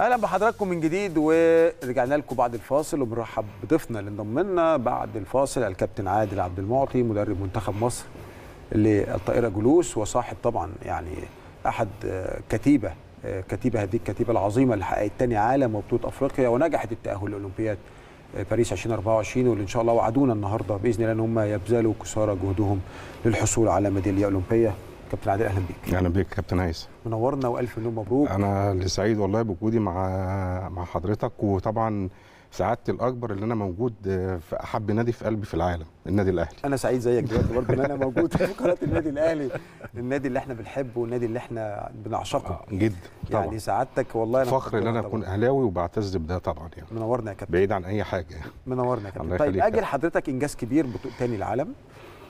اهلا بحضراتكم من جديد ورجعنا لكم بعد الفاصل وبنرحب بضيفنا اللي انضم لنا بعد الفاصل الكابتن عادل عبد المعطي مدرب منتخب مصر للطائره جلوس وصاحب طبعا يعني احد آه، كتيبه آه، كتيبه هذه الكتيبه العظيمه اللي حققت ثاني عالم وبطوله افريقيا ونجحت التاهل لاولمبياد آه، باريس 2024 واللي ان شاء الله وعدونا النهارده باذن الله ان هم يبذلوا كسارى جهدهم للحصول على ميداليه اولمبيه كابتن عادل اهلا بيك اهلا بيك كابتن عيسى منورنا والف مليون مبروك انا اللي سعيد والله بوجودي مع مع حضرتك وطبعا سعادتي الاكبر ان انا موجود في احب نادي في قلبي في العالم النادي الاهلي انا سعيد زيك دلوقتي برضه ان انا موجود في قناه النادي الاهلي النادي اللي احنا بنحبه والنادي اللي احنا بنعشقه آه جدا طبعا يعني سعادتك والله انا فخر ان انا اكون اهلاوي وبعتز بده طبعا يعني منورنا يا كابتن بعيد عن اي حاجه منورنا يا كابتن طيب اجل حضرتك انجاز كبير بطوله تاني العالم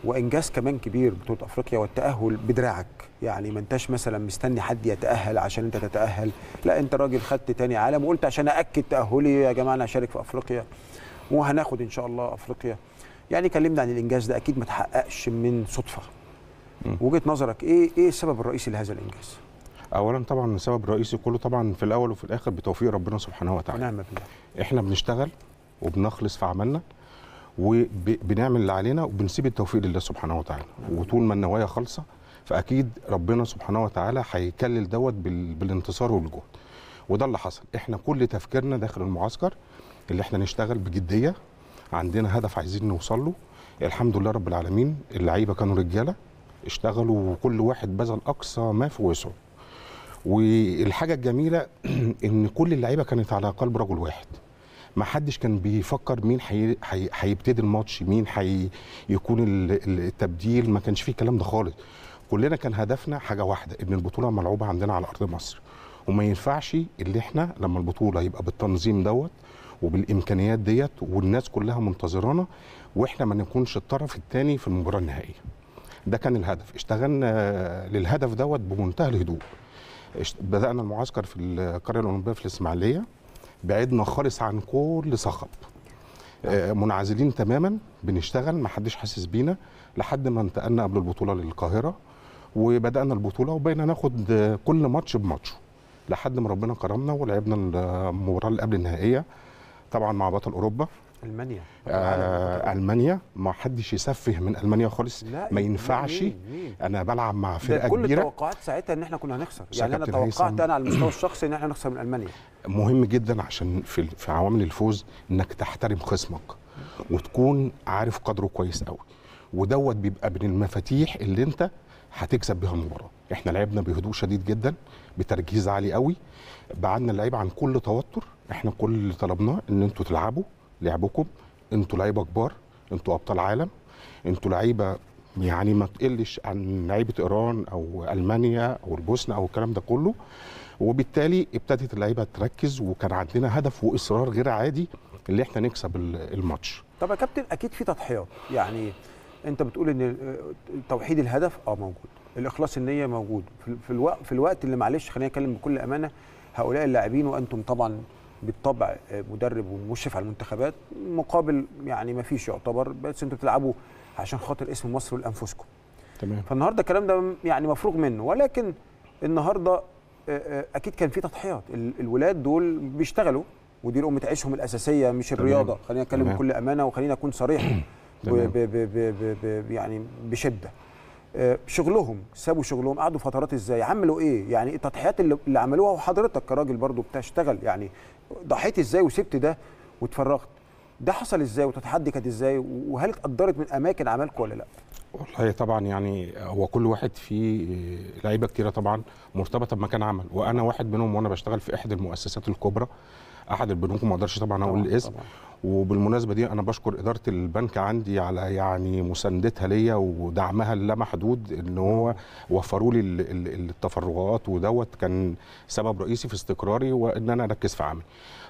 وانجاز كمان كبير بطوله افريقيا والتاهل بدراعك يعني ما انتش مثلا مستني حد يتاهل عشان انت تتاهل لا انت راجل خدت تاني عالم وقلت عشان ااكد تاهلي يا جماعه انا هشارك في افريقيا وهناخد ان شاء الله افريقيا يعني كلمنا عن الانجاز ده اكيد ما تحققش من صدفه وجهه نظرك ايه ايه السبب الرئيسي لهذا الانجاز اولا طبعا السبب الرئيسي كله طبعا في الاول وفي الاخر بتوفيق ربنا سبحانه وتعالى ونعم بالله احنا بنشتغل وبنخلص في عملنا وبنعمل اللي علينا وبنسيب التوفيق لله سبحانه وتعالى وطول ما النوايا خالصه فاكيد ربنا سبحانه وتعالى هيكلل دوت بالانتصار والجهد وده اللي حصل احنا كل تفكيرنا داخل المعسكر اللي احنا نشتغل بجديه عندنا هدف عايزين نوصل له الحمد لله رب العالمين اللعيبه كانوا رجاله اشتغلوا وكل واحد بذل اقصى ما في وسعه والحاجه الجميله ان كل اللعيبه كانت على قلب رجل واحد ما حدش كان بيفكر مين هيبتدي الماتش مين هيكون التبديل ما كانش فيه الكلام ده خالص كلنا كان هدفنا حاجه واحده ان البطوله ملعوبه عندنا على ارض مصر وما ينفعش اللي احنا لما البطوله يبقى بالتنظيم دوت وبالامكانيات ديت والناس كلها منتظرانا واحنا ما نكونش الطرف الثاني في المباراه النهائيه ده كان الهدف اشتغلنا للهدف دوت بمنتهى الهدوء بدانا المعسكر في القريه الاولمبيه في الاسماعيليه بعدنا خالص عن كل صخب آه، منعزلين تماما بنشتغل ما حدش حاسس بينا لحد ما انتقلنا قبل البطوله للقاهره وبدانا البطوله وبقينا ناخد كل ماتش بماتشه لحد ما ربنا كرمنا ولعبنا المباراه اللي قبل النهائيه طبعا مع بطل اوروبا المانيا آه المانيا ما حدش يسفه من المانيا خالص ما إيه، ينفعش انا بلعب مع فرقه كل كبيره كل التوقعات ساعتها ان احنا كنا هنخسر يعني انا توقعت انا على المستوى الشخصي ان احنا نخسر من المانيا مهم جدا عشان في في عوامل الفوز انك تحترم خصمك وتكون عارف قدره كويس قوي ودوت بيبقى من المفاتيح اللي انت هتكسب بيها المباراه احنا لعبنا بهدوء شديد جدا بتركيز عالي قوي بعدنا اللعيبه عن كل توتر احنا كل اللي طلبناه ان انتوا تلعبوا لعبكم انتوا لعيبه كبار انتوا ابطال عالم انتوا لعيبه يعني ما تقلش عن لعيبه ايران او المانيا او البوسنه او الكلام ده كله وبالتالي ابتدت اللعيبه تركز وكان عندنا هدف واصرار غير عادي اللي احنا نكسب الماتش طب يا كابتن اكيد في تضحيات يعني انت بتقول ان توحيد الهدف اه موجود الاخلاص النيه موجود في الوقت في الوقت اللي معلش خلينا نتكلم بكل امانه هؤلاء اللاعبين وانتم طبعا بالطبع آه، مدرب ومشرف على المنتخبات مقابل يعني ما فيش يعتبر بس انتوا بتلعبوا عشان خاطر اسم مصر لانفسكم تمام فالنهارده الكلام ده يعني مفروغ منه ولكن النهارده آه، آه، اكيد كان في تضحيات الولاد دول بيشتغلوا ودي لقمه عيشهم الاساسيه مش الرياضه خلينا نتكلم بكل امانه وخلينا اكون صريح ب ب ب ب ب يعني بشده شغلهم سابوا شغلهم قعدوا فترات ازاي عملوا ايه يعني التضحيات اللي, اللي عملوها وحضرتك كراجل برضو بتشتغل يعني ضحيت ازاي وسبت ده واتفرغت ده حصل ازاي وتتحدي كانت ازاي وهل اتقدرت من اماكن عملكم ولا لا والله طبعا يعني هو كل واحد فيه لعيبه كتيره طبعا مرتبطه بمكان عمل وانا واحد منهم وانا بشتغل في احد المؤسسات الكبرى احد البنوك ما اقدرش طبعا اقول الاسم وبالمناسبه دي انا بشكر اداره البنك عندي على يعني مساندتها ليا ودعمها اللامحدود ان هو نعم. وفروا لي التفرغات ودوت كان سبب رئيسي في استقراري وان انا اركز في عملي.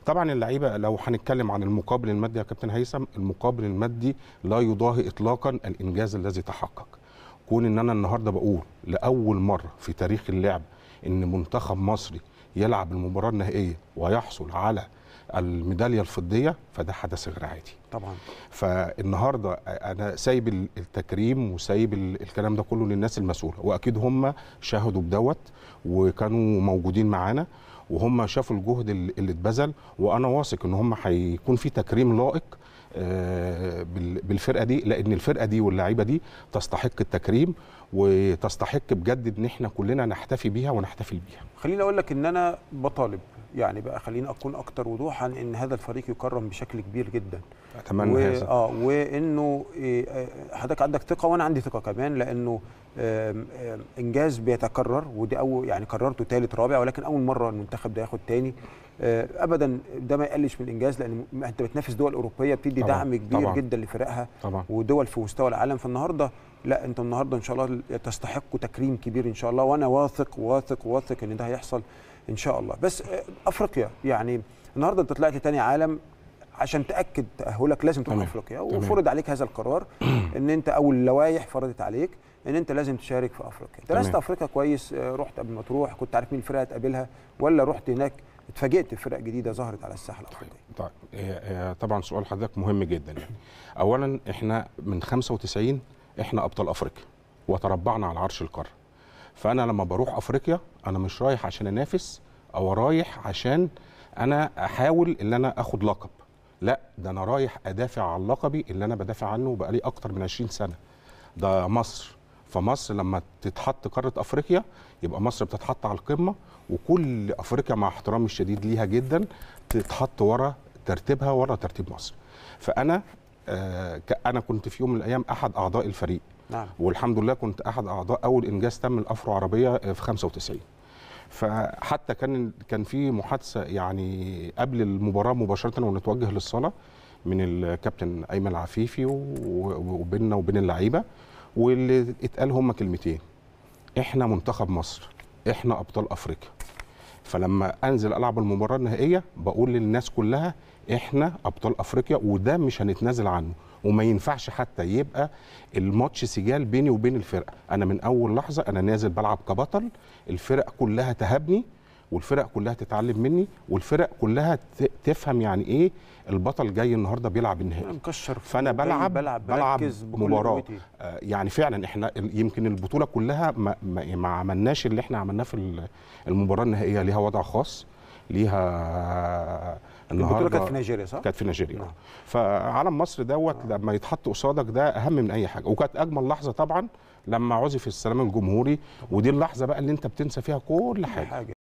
طبعا اللعيبه لو هنتكلم عن المقابل المادي يا كابتن هيثم المقابل المادي لا يضاهي اطلاقا الانجاز الذي تحقق. كون ان انا النهارده بقول لاول مره في تاريخ اللعب ان منتخب مصري يلعب المباراه النهائيه ويحصل على الميداليه الفضيه فده حدث غير عادي طبعا فالنهارده انا سايب التكريم وسايب الكلام ده كله للناس المسؤوله واكيد هم شاهدوا بدوت وكانوا موجودين معانا وهم شافوا الجهد اللي اتبذل وانا واثق ان هم هيكون في تكريم لائق بالفرقه دي لان الفرقه دي واللعيبه دي تستحق التكريم وتستحق بجد ان احنا كلنا نحتفي بيها ونحتفل بيها خليني اقول لك ان انا بطالب يعني بقى خليني اكون اكتر وضوحا ان هذا الفريق يكرم بشكل كبير جدا اتمنى و... هذا اه وانه آه، آه، حضرتك عندك ثقه وانا عندي ثقه كمان لانه انجاز بيتكرر ودي اول يعني كررته ثالث رابع ولكن اول مره المنتخب ده ياخد تاني آه، ابدا ده ما يقلش من الانجاز لان انت بتنافس دول اوروبيه بتدي طبعا. دعم كبير طبعا. جدا لفرقها طبعا. ودول في مستوى العالم فالنهارده لا انت النهارده ان شاء الله تستحق تكريم كبير ان شاء الله وانا واثق واثق واثق ان ده هيحصل ان شاء الله بس آه، افريقيا يعني النهارده انت طلعت تاني عالم عشان تاكد تاهلك لازم تروح افريقيا وفرض عليك هذا القرار ان انت او اللوائح فرضت عليك ان انت لازم تشارك في افريقيا درست افريقيا كويس آه، رحت قبل ما تروح كنت عارف مين الفرقه هتقابلها ولا رحت هناك اتفاجئت بفرق جديده ظهرت على الساحه الافريقيه. طيب, طيب. طبعا سؤال حضرتك مهم جدا يعني. اولا احنا من 95 احنا ابطال افريقيا وتربعنا على عرش القاره. فانا لما بروح افريقيا انا مش رايح عشان انافس او رايح عشان انا احاول ان انا اخد لقب. لا ده انا رايح ادافع عن لقبي اللي انا بدافع عنه بقالي اكتر من 20 سنه. ده مصر فمصر لما تتحط قاره افريقيا يبقى مصر بتتحط على القمه وكل افريقيا مع احترامي الشديد ليها جدا تتحط ورا ترتيبها ورا ترتيب مصر فانا آه انا كنت في يوم من الايام احد اعضاء الفريق نعم. والحمد لله كنت احد اعضاء اول انجاز تم الافرو عربيه آه، في 95 فحتى كان كان في محادثه يعني قبل المباراه مباشره ونتوجه للصاله من الكابتن ايمن العفيفي وبيننا وبين اللعيبه واللي اتقال هما كلمتين احنا منتخب مصر احنا ابطال افريقيا فلما انزل العب المباراه النهائيه بقول للناس كلها احنا ابطال افريقيا وده مش هنتنازل عنه وما ينفعش حتى يبقى الماتش سجال بيني وبين الفرقه انا من اول لحظه انا نازل بلعب كبطل الفرق كلها تهابني والفرق كلها تتعلم مني والفرق كلها تفهم يعني ايه البطل جاي النهارده بيلعب النهائي مكشر فانا بلعب بلعب, بلعب مباراه آه يعني فعلا احنا يمكن البطوله كلها ما, ما, عملناش اللي احنا عملناه في المباراه النهائيه ليها وضع خاص ليها النهارده كانت في نيجيريا صح؟ كانت في نيجيريا نعم. فعلم مصر دوت نعم. لما يتحط قصادك ده اهم من اي حاجه وكانت اجمل لحظه طبعا لما عزف السلام الجمهوري ودي اللحظه بقى اللي انت بتنسى فيها كل حاجه